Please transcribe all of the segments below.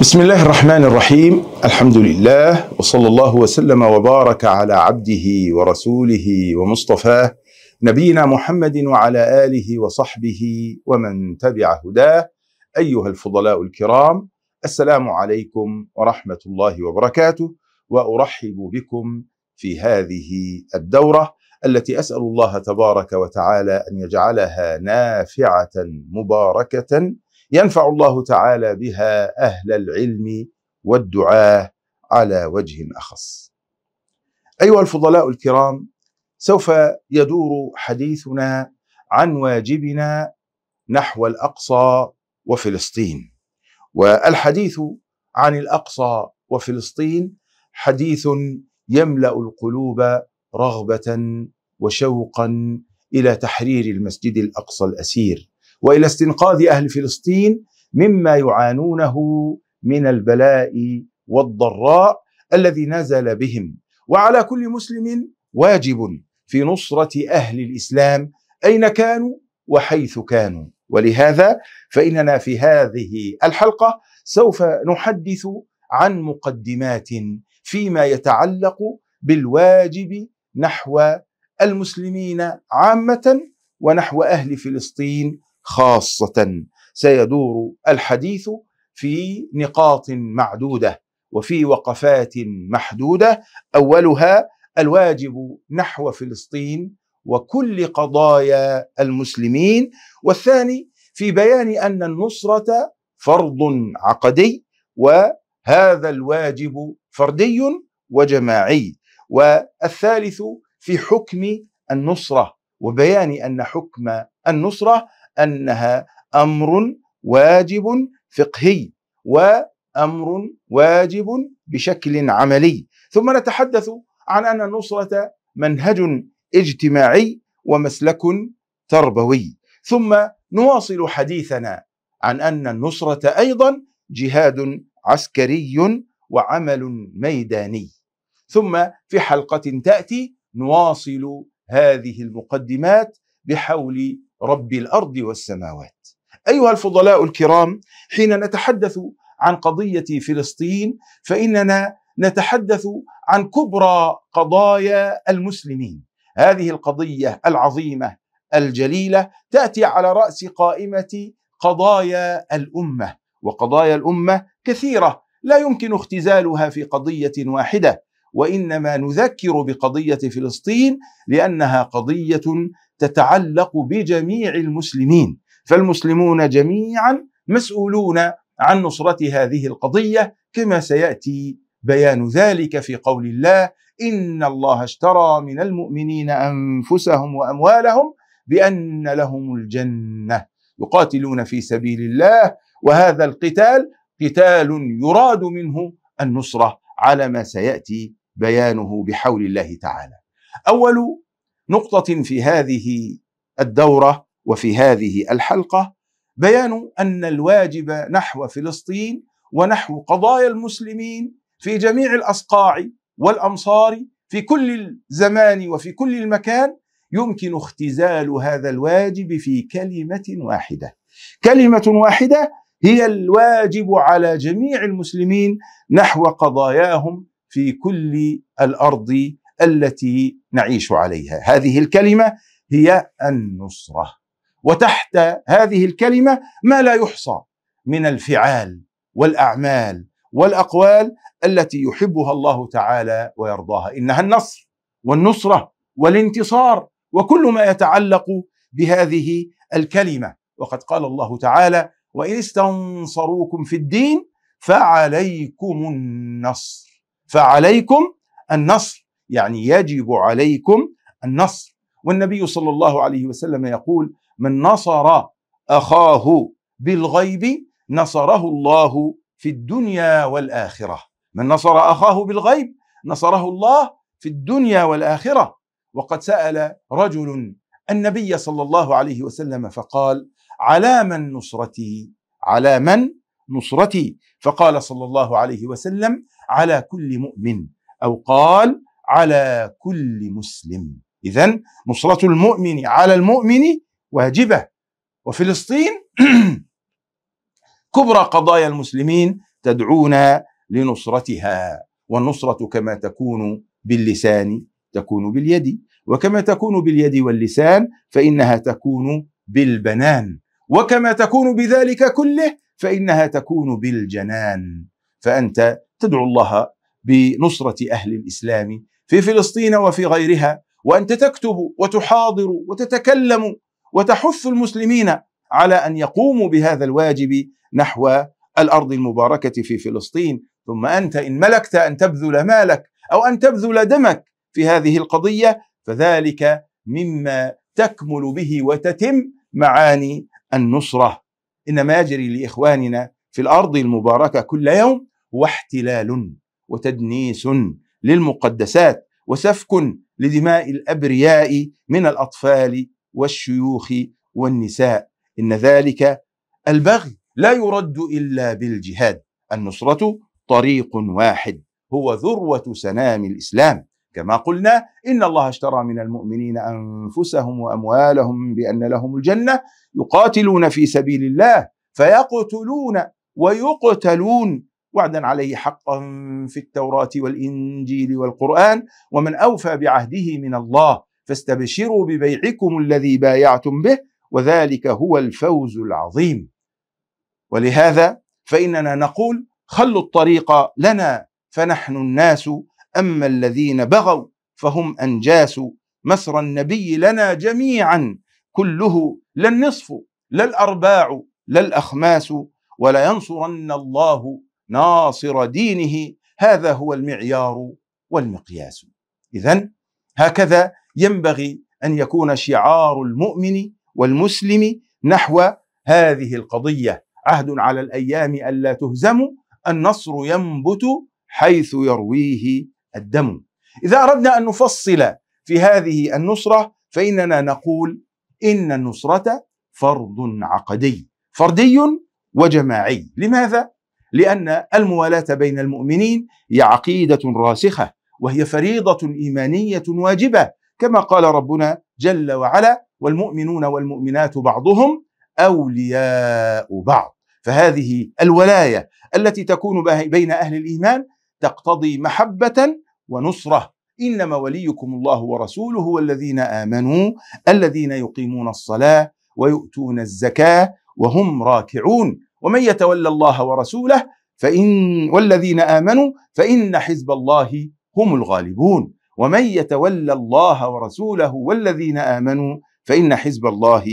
بسم الله الرحمن الرحيم الحمد لله وصلى الله وسلم وبارك على عبده ورسوله ومصطفاه نبينا محمد وعلى اله وصحبه ومن تبع هداه ايها الفضلاء الكرام السلام عليكم ورحمه الله وبركاته وارحب بكم في هذه الدوره التي اسال الله تبارك وتعالى ان يجعلها نافعه مباركه ينفع الله تعالى بها أهل العلم والدعاة على وجه أخص أيها الفضلاء الكرام سوف يدور حديثنا عن واجبنا نحو الأقصى وفلسطين والحديث عن الأقصى وفلسطين حديث يملأ القلوب رغبة وشوقا إلى تحرير المسجد الأقصى الأسير والى استنقاذ اهل فلسطين مما يعانونه من البلاء والضراء الذي نزل بهم وعلى كل مسلم واجب في نصره اهل الاسلام اين كانوا وحيث كانوا ولهذا فاننا في هذه الحلقه سوف نحدث عن مقدمات فيما يتعلق بالواجب نحو المسلمين عامه ونحو اهل فلسطين خاصة سيدور الحديث في نقاط معدودة وفي وقفات محدودة أولها الواجب نحو فلسطين وكل قضايا المسلمين والثاني في بيان أن النصرة فرض عقدي وهذا الواجب فردي وجماعي والثالث في حكم النصرة وبيان أن حكم النصرة انها امر واجب فقهي وامر واجب بشكل عملي ثم نتحدث عن ان النصره منهج اجتماعي ومسلك تربوي ثم نواصل حديثنا عن ان النصره ايضا جهاد عسكري وعمل ميداني ثم في حلقه تاتي نواصل هذه المقدمات بحول رب الارض والسماوات. ايها الفضلاء الكرام حين نتحدث عن قضيه فلسطين فاننا نتحدث عن كبرى قضايا المسلمين. هذه القضيه العظيمه الجليله تاتي على راس قائمه قضايا الامه وقضايا الامه كثيره لا يمكن اختزالها في قضيه واحده وانما نذكر بقضيه فلسطين لانها قضيه تتعلق بجميع المسلمين فالمسلمون جميعا مسؤولون عن نصرة هذه القضية كما سيأتي بيان ذلك في قول الله إن الله اشترى من المؤمنين أنفسهم وأموالهم بأن لهم الجنة يقاتلون في سبيل الله وهذا القتال قتال يراد منه النصرة على ما سيأتي بيانه بحول الله تعالى أول نقطة في هذه الدورة وفي هذه الحلقة بيان أن الواجب نحو فلسطين ونحو قضايا المسلمين في جميع الأصقاع والأمصار في كل الزمان وفي كل المكان يمكن اختزال هذا الواجب في كلمة واحدة كلمة واحدة هي الواجب على جميع المسلمين نحو قضاياهم في كل الأرض التي نعيش عليها هذه الكلمه هي النصره وتحت هذه الكلمه ما لا يحصى من الفعال والاعمال والاقوال التي يحبها الله تعالى ويرضاها انها النصر والنصره والانتصار وكل ما يتعلق بهذه الكلمه وقد قال الله تعالى وان استنصروكم في الدين فعليكم النصر فعليكم النصر يعني يجب عليكم النصر والنبي صلى الله عليه وسلم يقول من نصر اخاه بالغيب نصره الله في الدنيا والاخره من نصر اخاه بالغيب نصره الله في الدنيا والاخره وقد سال رجل النبي صلى الله عليه وسلم فقال على من نصرتي على من نصرتي فقال صلى الله عليه وسلم على كل مؤمن او قال على كل مسلم إذا نصرة المؤمن على المؤمن واجبة وفلسطين كبرى قضايا المسلمين تدعونا لنصرتها والنصرة كما تكون باللسان تكون باليد وكما تكون باليد واللسان فإنها تكون بالبنان وكما تكون بذلك كله فإنها تكون بالجنان فأنت تدعو الله بنصرة أهل الإسلام في فلسطين وفي غيرها وانت تكتب وتحاضر وتتكلم وتحث المسلمين على ان يقوموا بهذا الواجب نحو الارض المباركه في فلسطين ثم انت ان ملكت ان تبذل مالك او ان تبذل دمك في هذه القضيه فذلك مما تكمل به وتتم معاني النصره ان ما يجري لاخواننا في الارض المباركه كل يوم هو احتلال وتدنيس للمقدسات وسفك لدماء الابرياء من الاطفال والشيوخ والنساء ان ذلك البغي لا يرد الا بالجهاد النصره طريق واحد هو ذروه سنام الاسلام كما قلنا ان الله اشترى من المؤمنين انفسهم واموالهم بان لهم الجنه يقاتلون في سبيل الله فيقتلون ويقتلون وعدا عليه حقا في التوراة والإنجيل والقرآن ومن أوفى بعهده من الله فاستبشروا ببيعكم الذي بايعتم به وذلك هو الفوز العظيم ولهذا فإننا نقول خلوا الطريق لنا فنحن الناس أما الذين بغوا فهم أنجاس مسر النبي لنا جميعا كله لا النصف لا الأرباع لا الأخماس ولينصرن الله ناصر دينه هذا هو المعيار والمقياس اذا هكذا ينبغي ان يكون شعار المؤمن والمسلم نحو هذه القضيه عهد على الايام الا تهزم النصر ينبت حيث يرويه الدم اذا اردنا ان نفصل في هذه النصره فاننا نقول ان النصره فرض عقدي فردي وجماعي لماذا لأن الموالاة بين المؤمنين هي عقيدة راسخة وهي فريضة إيمانية واجبة كما قال ربنا جل وعلا والمؤمنون والمؤمنات بعضهم أولياء بعض فهذه الولاية التي تكون بين أهل الإيمان تقتضي محبة ونصرة إنما وليكم الله ورسوله والذين آمنوا الذين يقيمون الصلاة ويؤتون الزكاة وهم راكعون ومن يتولى الله ورسوله فإن والذين آمنوا فإن حزب الله هم الغالبون ومن يتولى الله ورسوله والذين آمنوا فإن حزب الله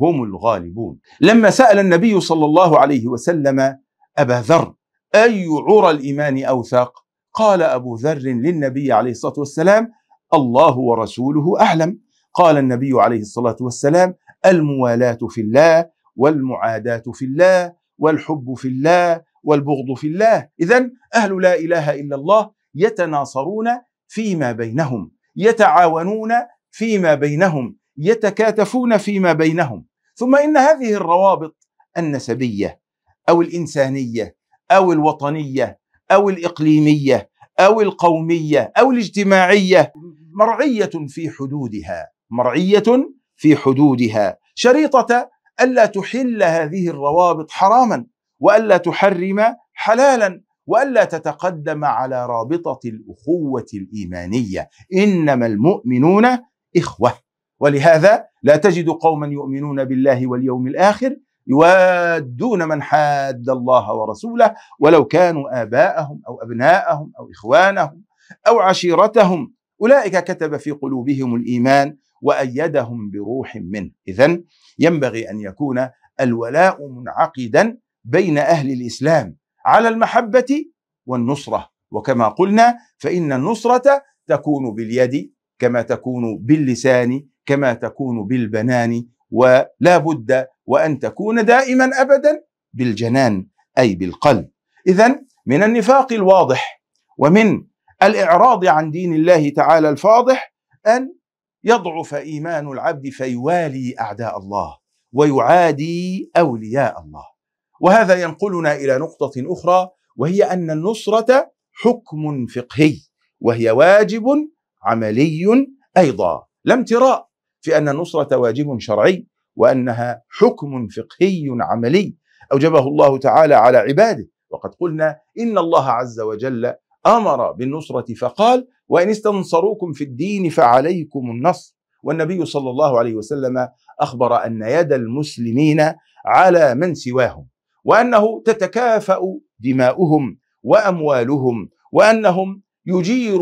هم الغالبون لما سأل النبي صلى الله عليه وسلم أبا ذر أي عرى الإيمان أوثاق قال أبو ذر للنبي عليه الصلاة والسلام الله ورسوله أعلم قال النبي عليه الصلاة والسلام الموالاة في الله والمعاداة في الله والحب في الله والبغض في الله اذا اهل لا اله الا الله يتناصرون فيما بينهم يتعاونون فيما بينهم يتكاتفون فيما بينهم ثم ان هذه الروابط النسبيه او الانسانيه او الوطنيه او الاقليميه او القوميه او الاجتماعيه مرعيه في حدودها مرعيه في حدودها شريطه ألا تحل هذه الروابط حراما وألا تحرم حلالا وألا تتقدم على رابطة الأخوة الإيمانية إنما المؤمنون إخوة ولهذا لا تجد قوما يؤمنون بالله واليوم الآخر يوادون من حاد الله ورسوله ولو كانوا آباءهم أو أبناءهم أو إخوانهم أو عشيرتهم أولئك كتب في قلوبهم الإيمان وأيدهم بروح منه إذا ينبغي أن يكون الولاء منعقدا بين أهل الإسلام على المحبة والنصرة وكما قلنا فإن النصرة تكون باليد كما تكون باللسان كما تكون بالبنان ولا بد وأن تكون دائما أبدا بالجنان أي بالقلب إذا من النفاق الواضح ومن الإعراض عن دين الله تعالى الفاضح أن يضعف ايمان العبد فيوالي اعداء الله ويعادي اولياء الله وهذا ينقلنا الى نقطه اخرى وهي ان النصره حكم فقهي وهي واجب عملي ايضا لا امتراء في ان النصره واجب شرعي وانها حكم فقهي عملي اوجبه الله تعالى على عباده وقد قلنا ان الله عز وجل امر بالنصره فقال وإن استنصروكم في الدين فعليكم النصر والنبي صلى الله عليه وسلم أخبر أن يد المسلمين على من سواهم وأنه تتكافأ دماؤهم وأموالهم وأنهم يجير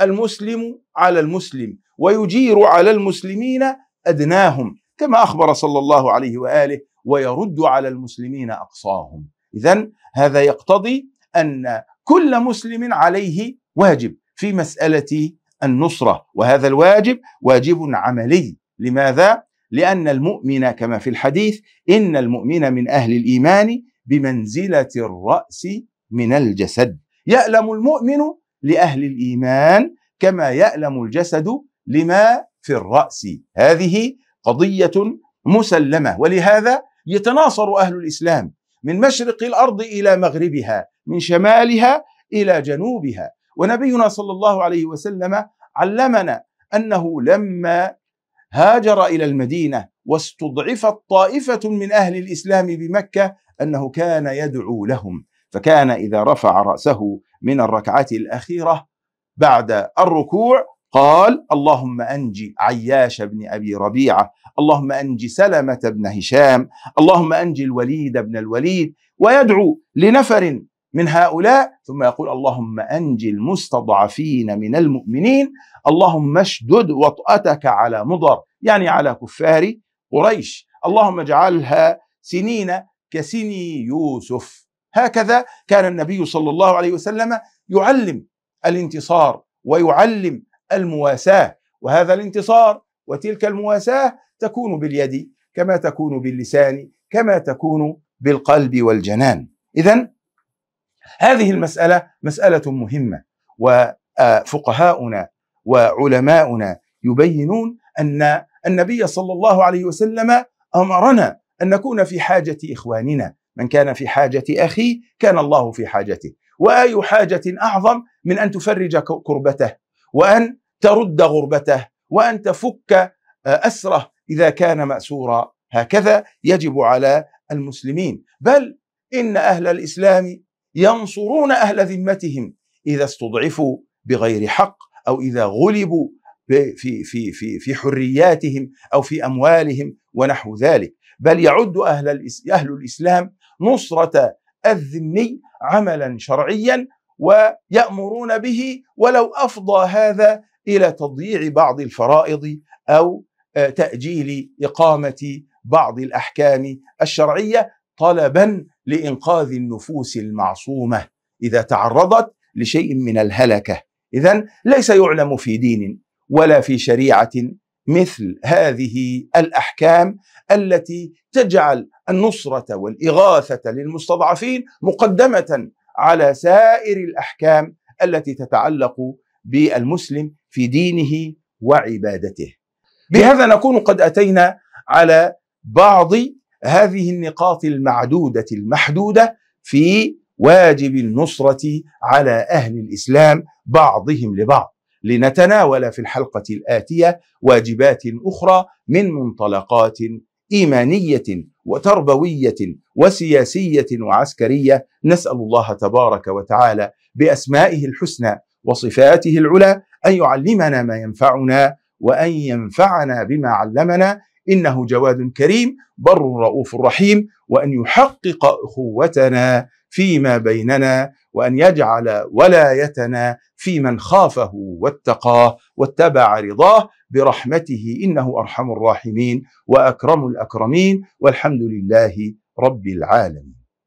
المسلم على المسلم ويجير على المسلمين أدناهم كما أخبر صلى الله عليه وآله ويرد على المسلمين أقصاهم إذا هذا يقتضي أن كل مسلم عليه واجب في مسألة النصرة وهذا الواجب واجب عملي لماذا؟ لأن المؤمن كما في الحديث إن المؤمن من أهل الإيمان بمنزلة الرأس من الجسد يألم المؤمن لأهل الإيمان كما يألم الجسد لما في الرأس هذه قضية مسلمة ولهذا يتناصر أهل الإسلام من مشرق الأرض إلى مغربها من شمالها إلى جنوبها ونبينا صلى الله عليه وسلم علمنا انه لما هاجر الى المدينه واستضعفت طائفه من اهل الاسلام بمكه انه كان يدعو لهم فكان اذا رفع راسه من الركعه الاخيره بعد الركوع قال اللهم أنجي عياش بن أبي ربيعة اللهم أنجي سلمة بن هشام اللهم أنجي الوليد بن الوليد ويدعو لنفر من هؤلاء ثم يقول اللهم أنج المستضعفين من المؤمنين اللهم اشدد وطأتك على مضر يعني على كفار قريش اللهم اجعلها سنين كسني يوسف هكذا كان النبي صلى الله عليه وسلم يعلم الانتصار ويعلم المواساة وهذا الانتصار وتلك المواساة تكون باليد كما تكون باللسان كما تكون بالقلب والجنان إذا هذه المسألة مسألة مهمة وفقهاؤنا وعلماؤنا يبينون أن النبي صلى الله عليه وسلم أمرنا أن نكون في حاجة إخواننا من كان في حاجة أخي كان الله في حاجته وأي حاجة أعظم من أن تفرج كربته وأن ترد غربته وأن تفك أسره إذا كان مأسورا هكذا يجب على المسلمين بل إن أهل الإسلام ينصرون أهل ذمتهم إذا استضعفوا بغير حق أو إذا غلبوا في في في في حرياتهم أو في أموالهم ونحو ذلك بل يعد أهل أهل الإسلام نصرة الذمي عملا شرعيا ويأمرون به ولو أفضى هذا إلى تضييع بعض الفرائض أو آه، تأجيل إقامة بعض الأحكام الشرعية طلبا لإنقاذ النفوس المعصومة إذا تعرضت لشيء من الهلكة إذا ليس يعلم في دين ولا في شريعة مثل هذه الأحكام التي تجعل النصرة والإغاثة للمستضعفين مقدمة على سائر الأحكام التي تتعلق بالمسلم في دينه وعبادته بهذا نكون قد أتينا على بعض هذه النقاط المعدودة المحدودة في واجب النصرة على أهل الإسلام بعضهم لبعض لنتناول في الحلقة الآتية واجبات أخرى من منطلقات إيمانية وتربوية وسياسية وعسكرية نسأل الله تبارك وتعالى بأسمائه الحسنى وصفاته العلى أن يعلمنا ما ينفعنا وأن ينفعنا بما علمنا إنه جواد كريم بر رؤوف رحيم وأن يحقق أخوتنا فيما بيننا وأن يجعل ولايتنا في من خافه واتقاه واتبع رضاه برحمته إنه أرحم الراحمين وأكرم الأكرمين والحمد لله رب العالمين